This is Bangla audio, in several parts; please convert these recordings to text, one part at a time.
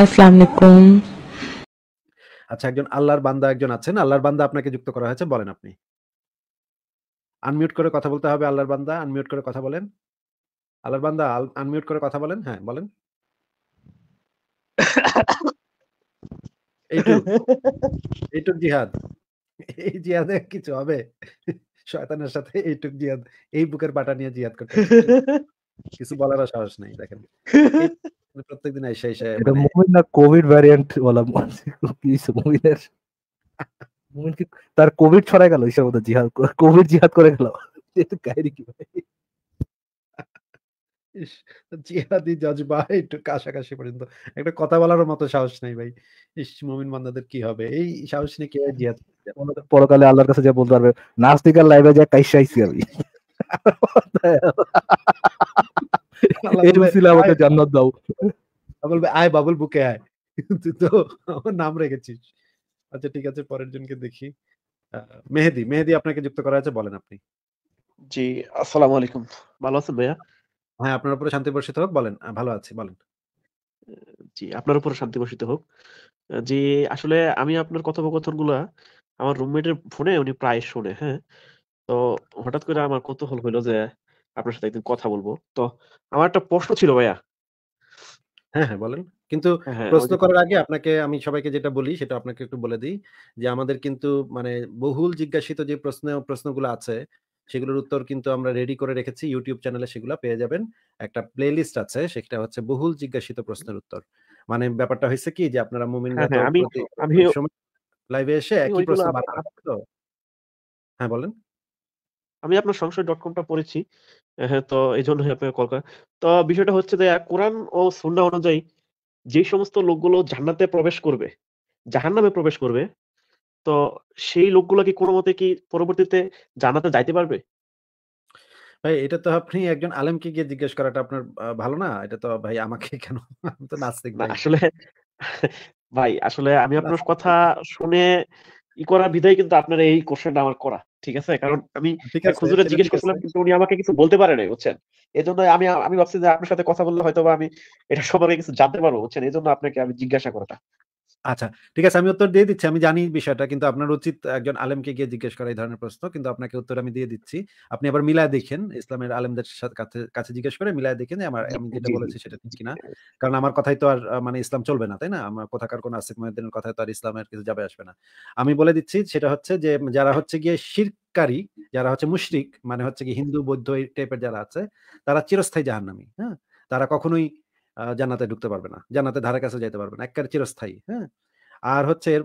আচ্ছা একজন আল্লাহর বান্দা একজন আছেন আল্লাহর বান্দা আপনাকে যুক্ত করা হয়েছে বলেন আপনি আনমিউট করে কথা বলতে হবে আল্লাহর বান্দা আনমিউট করে কথা বলেন আল্লাহর বান্দা আনমিউট করে কথা বলেন হ্যাঁ বলেন এইটুক জিহাদ এই জিহাদে কিছু হবে শয়তানের সাথে এইটুক জিহাদ এই বুকের বাটা নিয়ে জিহাদ করতে কিছু বলার সাহস নাই দেখেন প্রত্যেকদিন এটা মানে মুমিন না কোভিড ভ্যারিয়েন্ট কিছু মুমিনের মুমিন কি তার কোভিড ছড়াই গেল হিসাব মতো জিহাদ কোভিড জিহাদ করে গেল কি ভাই জিহাদি একটু পর্যন্ত একটা কথা বলারও মতো সাহস নাই ভাই ইস মুমিন বান্দাদের কি হবে এই সাহস নিয়ে কে জিহাদ পরকালে আল্লাহর কাছে যা বলতে পারবে নাস্তিকার লাইভে যা কাইসাইছি আমি আমাকে জান্নাত দাও বলবে আয় বাবুল বুকে আয় তুই তো আমার নাম রেখেছিস আচ্ছা ঠিক আছে পরের জনকে দেখি মেহেদি মেহেদি আপনাকে যুক্ত করা আছে বলেন আপনি জি আসসালামু আলাইকুম ভালো আছেন ভাইয়া হ্যাঁ আপনার উপরে শান্তি বর্ষিত হোক বলেন ভালো আছি বলেন জি আপনার উপরে শান্তি বর্ষিত হোক জি আসলে আমি আপনার কথোপকথন গুলা আমার রুমমেটের ফোনে উনি প্রায় শোনে হ্যাঁ তো হঠাৎ করে আমার কৌতূহল হইলো যে আপনার সাথে একদিন কথা বলবো। তো আমার একটা প্রশ্ন ছিল ভাইয়া। হ্যাঁ, হ্যাঁ বলেন। কিন্তু হ্যাঁ, হ্যাঁ, প্রশ্ন করার আগে আপনাকে আমি সবাইকে যেটা বলি সেটা আপনাকে একটু বলে দিই। যে আমাদের কিন্তু মানে বহুল জিজ্ঞাসিত যে প্রশ্ন প্রশ্নগুলো আছে সেগুলোর উত্তর কিন্তু আমরা রেডি করে রেখেছি। ইউটিউব চ্যানেলে সেগুলো পেয়ে যাবেন। একটা প্লেলিস্ট আছে সেটা হচ্ছে বহুল জিজ্ঞাসিত প্রশ্নের উত্তর। মানে ব্যাপারটা হয়েছে কি যে আপনারা মুমিনরা হ্যাঁ, হ্যাঁ। আমি আমি সময় লাইভে এসে একই প্রশ্ন বারবার তো হ্যাঁ বলেন। আমি আপনার সংশয় ডট কমটা পড়েছি হ্যাঁ তো এই জন্য আপনাকে কল করা তো বিষয়টা হচ্ছে যে কোরআন ও সুন্না অনুযায়ী যে সমস্ত লোকগুলো জান্নাতে প্রবেশ করবে জাহান্নামে প্রবেশ করবে তো সেই লোকগুলো কি কোনো মতে কি পরবর্তীতে জান্নাতে যাইতে পারবে ভাই এটা তো আপনি একজন আলেমকে গিয়ে জিজ্ঞেস করাটা আপনার ভালো না এটা তো ভাই আমাকে কেন তো নাস্তিক ভাই আসলে ভাই আসলে আমি আপনার কথা শুনে ই করা বিধায় কিন্তু আপনার এই কোশ্চেনটা আমার করা ঠিক আছে কারণ আমি খুজুরে জিজ্ঞেস করছিলাম কিন্তু উনি আমাকে কিছু বলতে পারে নাই বুঝছেন এজন্য আমি আমি ভাবছি যে আপনার সাথে কথা বললে হয়তো আমি এটা সম্পর্কে কিছু জানতে পারবো বুঝছেন জন্য আপনাকে আমি জিজ্ঞাসা করাটা আচ্ছা ঠিক আছে আমি উত্তর দিয়ে দিচ্ছি আমি জানি বিষয়টা কিন্তু আপনার উচিত একজন আলেমকে গিয়ে জিজ্ঞেস করা এই ধরনের প্রশ্ন কিন্তু আপনাকে উত্তর আমি দিয়ে দিচ্ছি আপনি আবার মিলায় দেখেন ইসলামের আলেমদের সাথে কাছে জিজ্ঞেস করে মিলায় দেখেন আমার আমি যেটা বলেছি সেটা ঠিক কিনা কারণ আমার কথাই তো আর মানে ইসলাম চলবে না তাই না আমার কথাকার কোন আসিফ মহিদিনের কথায় তো আর ইসলামের কিছু যাবে আসবে না আমি বলে দিচ্ছি সেটা হচ্ছে যে যারা হচ্ছে গিয়ে শিরকারী যারা হচ্ছে মুশরিক মানে হচ্ছে কি হিন্দু বৌদ্ধ এই টাইপের যারা আছে তারা চিরস্থায়ী জাহান্নামী হ্যাঁ তারা কখনোই জান্নাতে ঢুকতে পারবে না জান্নাতে ধারে কাছে যাইতে পারবে না একবারে চিরস্থায়ী হ্যাঁ আর হচ্ছে এর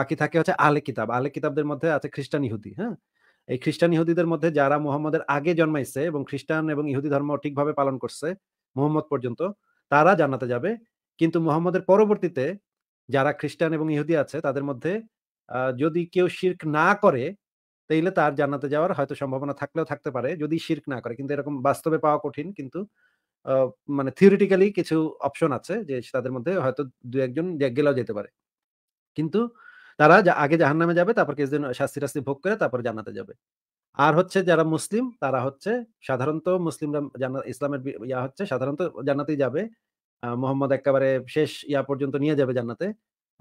বাকি থাকে হচ্ছে আলে কিতাব আলে কিতাবদের মধ্যে আছে খ্রিস্টান ইহুদি হ্যাঁ এই খ্রিস্টান ইহুদিদের মধ্যে যারা মোহাম্মদের আগে জন্মাইছে এবং খ্রিস্টান এবং ইহুদি ধর্ম ঠিকভাবে পালন করছে মোহাম্মদ পর্যন্ত তারা জান্নাতে যাবে কিন্তু মোহাম্মদের পরবর্তীতে যারা খ্রিস্টান এবং ইহুদি আছে তাদের মধ্যে যদি কেউ শির্ক না করে তাইলে তার জান্নাতে যাওয়ার হয়তো সম্ভাবনা থাকলেও থাকতে পারে যদি শির্ক না করে কিন্তু এরকম বাস্তবে পাওয়া কঠিন কিন্তু মানে থিওরিটিক্যালি কিছু অপশন আছে যে তাদের মধ্যে হয়তো দু একজন গেলেও যেতে পারে কিন্তু তারা আগে জাহান নামে যাবে তারপর কিছুদিন শাস্তি টাস্তি ভোগ করে তারপর জানাতে যাবে আর হচ্ছে যারা মুসলিম তারা হচ্ছে সাধারণত মুসলিমরা ইসলামের ইয়া হচ্ছে সাধারণত জানাতেই যাবে মোহাম্মদ একেবারে শেষ ইয়া পর্যন্ত নিয়ে যাবে জান্নাতে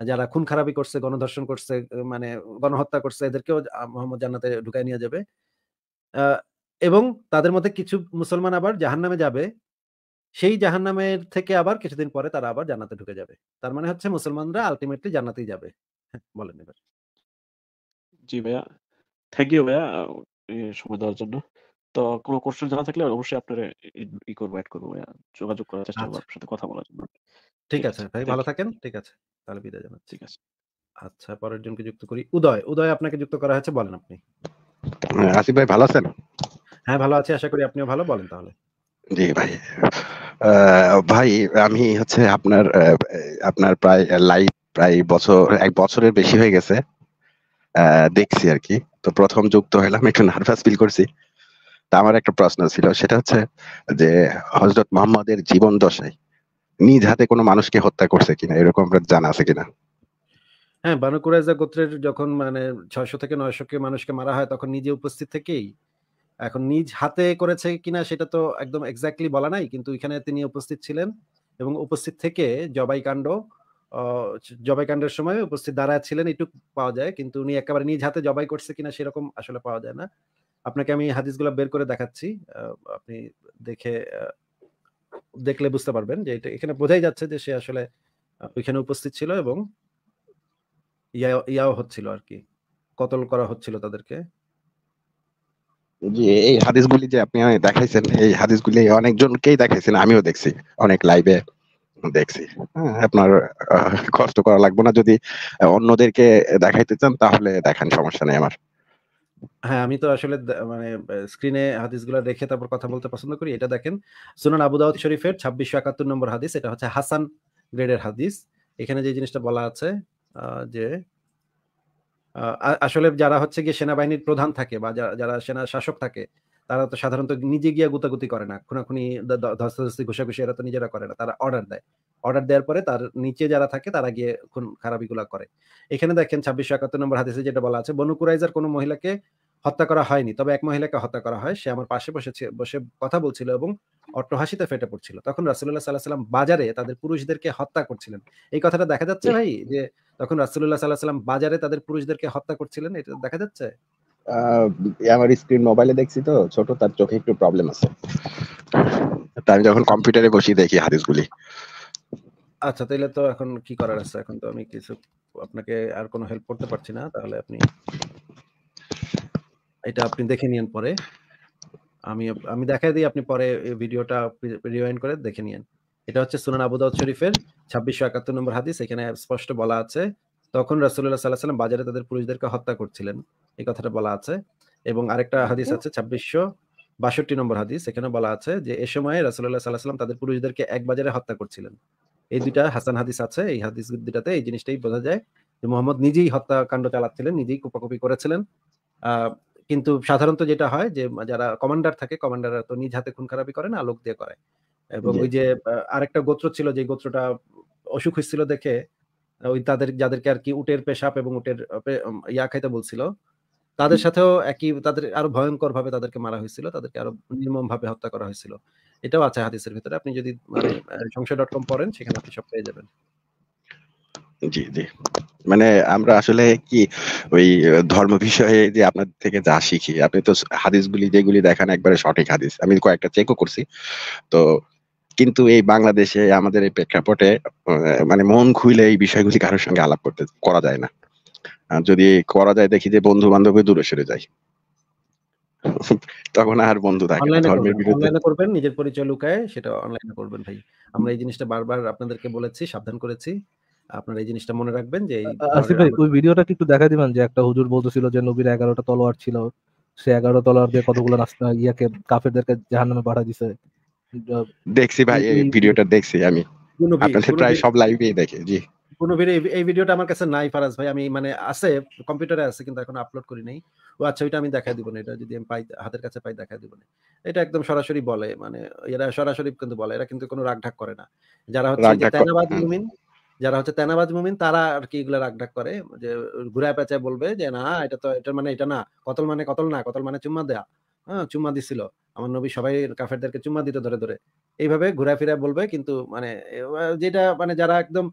যারা খুন খারাপি করছে গণধর্ষণ করছে মানে গণহত্যা করছে এদেরকেও মোহাম্মদ জান্নাতে ঢুকায় নিয়ে যাবে এবং তাদের মধ্যে কিছু মুসলমান আবার জাহান নামে যাবে সেই জাহান্নামের থেকে আবার কিছুদিন পরে তারা আবার জান্নাতে ঢুকে যাবে তার মানে হচ্ছে মুসলমানরা আলটিমেটলি জান্নাতেই যাবে হ্যাঁ, বলেন এবার জি ভাইয়া থ্যাংক ইউ ভাইয়া সময় দেওয়ার জন্য তো কোনো কোশ্চেন জানা থাকলে অবশ্যই আপনারা ই করবো অ্যাড করবো ভাইয়া যোগাযোগ করার চেষ্টা করবো আচ্ছা। আপনার সাথে কথা বলার জন্য ঠিক আছে ভাই ভালো থাকেন ঠিক আছে তাহলে বিদায় জানাচ্ছি ঠিক আছে আচ্ছা পরের জনকে যুক্ত করি উদয় উদয় আপনাকে যুক্ত করা হয়েছে বলেন আপনি আসিফ ভাই ভালো আছেন হ্যাঁ ভালো আছি আশা করি আপনিও ভালো বলেন তাহলে জি ভাই ভাই আমি হচ্ছে আপনার আপনার প্রায় লাইভ প্রায় বছর এক বছরের বেশি হয়ে গেছে দেখছি আর কি তো প্রথম যুক্ত হইলাম একটু নার্ভাস ফিল করছি তা আমার একটা প্রশ্ন ছিল সেটা হচ্ছে যে হজরত মোহাম্মদের জীবন দশায় নিজ হাতে কোনো মানুষকে হত্যা করছে কিনা এরকম জানা আছে কিনা হ্যাঁ বানু কুরাইজা গোত্রের যখন মানে ছয়শো থেকে নয়শো কে মানুষকে মারা হয় তখন নিজে উপস্থিত থেকেই এখন নিজ হাতে করেছে কিনা সেটা তো একদম এক্স্যাক্টলি বলা নাই কিন্তু এখানে তিনি উপস্থিত ছিলেন এবং উপস্থিত থেকে জবাইকাণ্ড জবাইকাণ্ডের সময় উপস্থিত দাঁড়ায় ছিলেন এটুক পাওয়া যায় কিন্তু উনি একেবারে নিজ হাতে জবাই করছে কিনা সেরকম আসলে পাওয়া যায় না আপনাকে আমি হাদিসগুলো বের করে দেখাচ্ছি আপনি দেখে দেখলে বুঝতে পারবেন যে এটা এখানে বোঝাই যাচ্ছে যে সে আসলে ওইখানে উপস্থিত ছিল এবং ইয়াও হচ্ছিল আর কি কতল করা হচ্ছিল তাদেরকে যে এই হাদিসগুলি যে আপনি দেখাইছেন এই হাদিসগুলি অনেকজনকেই দেখাইছেন আমিও দেখছি অনেক লাইভে দেখছি হ্যাঁ, আপনার কষ্ট করা লাগবে না যদি অন্যদেরকে দেখাইতে চান তাহলে দেখেন সমস্যা নেই আমার হ্যাঁ আমি তো আসলে মানে স্ক্রিনে হাদিসগুলো দেখে তারপর কথা বলতে পছন্দ করি এটা দেখেন সুনান আবু দাউদ শরীফের ছাব্বিশশো একাত্তর নম্বর হাদিস এটা হচ্ছে হাসান গ্রেডের হাদিস এখানে যে জিনিসটা বলা আছে যে আসলে যারা হচ্ছে গিয়ে সেনাবাহিনীর প্রধান থাকে বা যারা সেনা শাসক থাকে তারা তো সাধারণত নিজে গিয়ে গুতাগুতি করে না খুনাখুনি ধস্তাধস্তি ঘুষাঘুষি এরা তো নিজেরা করে না তারা অর্ডার দেয় অর্ডার দেওয়ার পরে তার নিচে যারা থাকে তারা গিয়ে খুন গুলা করে এখানে দেখেন ছাব্বিশশো একাত্তর নম্বর হাতে যেটা বলা আছে বনুকুরাইজার কোনো মহিলাকে হত্যা করা হয়নি তবে এক মহিলাকে হত্যা করা হয় সে আমার পাশে বসে বসে কথা বলছিল এবং অট্টহাসিতে ফেটে পড়ছিল তখন রাসুল্লাহ সাল্লাহ সাল্লাম বাজারে তাদের পুরুষদেরকে হত্যা করছিলেন এই কথাটা দেখা যাচ্ছে ভাই যে তখন রাসুল্লাহ সাল্লাহ সাল্লাম বাজারে তাদের পুরুষদেরকে হত্যা করছিলেন এটা দেখা যাচ্ছে আমার স্ক্রিন মোবাইলে দেখছি তো ছোট তার চোখে একটু প্রবলেম আছে আমি যখন কম্পিউটারে বসি দেখি হাদিসগুলি আচ্ছা তাহলে তো এখন কি করার আছে এখন তো আমি কিছু আপনাকে আর কোনো হেল্প করতে পারছি না তাহলে আপনি এটা আপনি দেখে নিন পরে আমি আমি দেখাই দিই আপনি পরে ভিডিওটা রিওয়াইন্ড করে দেখে নিন এটা হচ্ছে সুনান আবু দাউদ শরীফের ছাব্বিশশো একাত্তর নম্বর হাদিস এখানে স্পষ্ট বলা আছে তখন রাসুল্লাহ সাল্লাহ সাল্লাম বাজারে তাদের পুরুষদেরকে হত্যা করছিলেন এই কথাটা বলা আছে এবং আরেকটা আচ্ছা। হাদিস আছে ছাব্বিশশো বাষট্টি নম্বর হাদিস এখানে বলা আছে যে এ সময় রাসুল্লাহ সাল্লাহ সাল্লাম তাদের পুরুষদেরকে এক বাজারে হত্যা করছিলেন এই দুইটা হাসান হাদিস আছে এই হাদিস দুটাতে এই জিনিসটাই বোঝা যায় যে মোহাম্মদ নিজেই হত্যাকাণ্ড চালাচ্ছিলেন নিজেই কুপাকুপি করেছিলেন কিন্তু সাধারণত যেটা হয় যে যারা কমান্ডার থাকে কমান্ডাররা তো নিজ হাতে খুন খারাপি করে না আলোক দিয়ে করে এবং ওই যে আরেকটা গোত্র ছিল যে গোত্রটা অসুখ হয়েছিল দেখে ওই তাদের যাদেরকে আর কি উটের পেশাব এবং উটের ইয়া খাইতে বলছিল তাদের সাথেও একই তাদের আরো ভয়ঙ্কর ভাবে তাদেরকে মারা হয়েছিল তাদেরকে আরো নির্মম ভাবে হত্যা করা হয়েছিল এটাও আছে হাদিসের ভিতরে আপনি যদি মানে ডট কম পড়েন সেখানে আপনি সব পেয়ে যাবেন জি জি মানে আমরা আসলে কি ওই ধর্ম বিষয়ে যে আপনার থেকে যা শিখি আপনি তো হাদিসগুলি যেগুলি দেখান একবারে সঠিক হাদিস আমি কয়েকটা চেকও করছি তো কিন্তু এই বাংলাদেশে আমাদের এই প্রেক্ষাপটে মানে মন খুইলে এই বিষয়গুলি কারোর সঙ্গে আলাপ করতে করা যায় না যদি করা যায় দেখি যে বন্ধু বান্ধবে দূরে সরে যায় তখন আর বন্ধু থাকে ধর্মের বিরুদ্ধে করবেন নিজের পরিচয় লুকায় সেটা অনলাইনে করবেন ভাই আমরা এই জিনিসটা বারবার আপনাদেরকে বলেছি সাবধান করেছি আপনারা এই জিনিসটা মনে রাখবেন যে ভাই ওই ভিডিওটা একটু দেখা দিবেন যে একটা হুজুর বলতেছিল যে নবীর এগারোটা তলোয়ার ছিল সে এগারো তলোয়ার দিয়ে কতগুলো ইয়াকে কাফেরদেরকে নামে পাঠা দিছে দেখছি ভাই এই ভিডিওটা দেখছি আমি প্রায় সব দেখে জি এই ভিডিওটা আমার কাছে নাই ফারাজ ভাই আমি মানে আছে কম্পিউটারে আছে কিন্তু এখন আপলোড করি নাই ও আচ্ছা ওইটা আমি দেখাই দিব না এটা যদি আমি পাই হাতের কাছে পাই দেখাই দিব না এটা একদম সরাসরি বলে মানে এরা সরাসরি কিন্তু বলে এরা কিন্তু কোনো রাগ ঢাক করে না যারা হচ্ছে ইউমিন যারা হচ্ছে তেনাবাজ মুমিন তারা আর কি এগুলো রাগ করে যে ঘুরায় পেঁচায় বলবে যে না এটা তো এটা মানে এটা না কতল মানে কতল না কতল মানে চুম্মা দেয়া হ্যাঁ চুম্মা দিছিল আমার নবী সবাই কাফেরদেরকে চুম্মা দিত ধরে ধরে এইভাবে ঘুরা ফিরা বলবে কিন্তু মানে যেটা মানে যারা একদম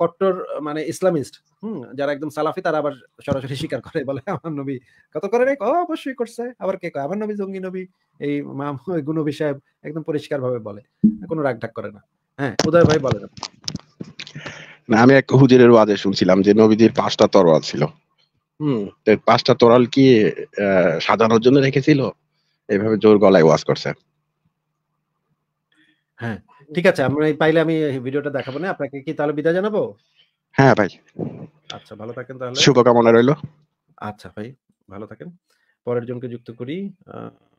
কট্টর মানে ইসলামিস্ট হম যারা একদম সালাফি তারা আবার সরাসরি স্বীকার করে বলে আমার নবী কত করে রে অবশ্যই করছে আবার কে কয় আমার নবী জঙ্গি নবী এই মাম গুণবী সাহেব একদম পরিষ্কার ভাবে বলে কোনো রাগ ঢাক করে না হ্যাঁ উদয় ভাই বলে আমি এক হুজুরের ওয়াজে শুনছিলাম যে নবীজির পাঁচটা তরোয়াল ছিল পাঁচটা তরল কি সাজানোর জন্য রেখেছিল এভাবে জোর গলায় ওয়াজ করছে হ্যাঁ ঠিক আছে আমরা পাইলে আমি ভিডিওটা দেখাবো না আপনাকে কি তাহলে বিদায় জানাবো হ্যাঁ ভাই আচ্ছা ভালো থাকেন তাহলে শুভকামনা রইল আচ্ছা ভাই ভালো থাকেন পরের জনকে যুক্ত করি আহ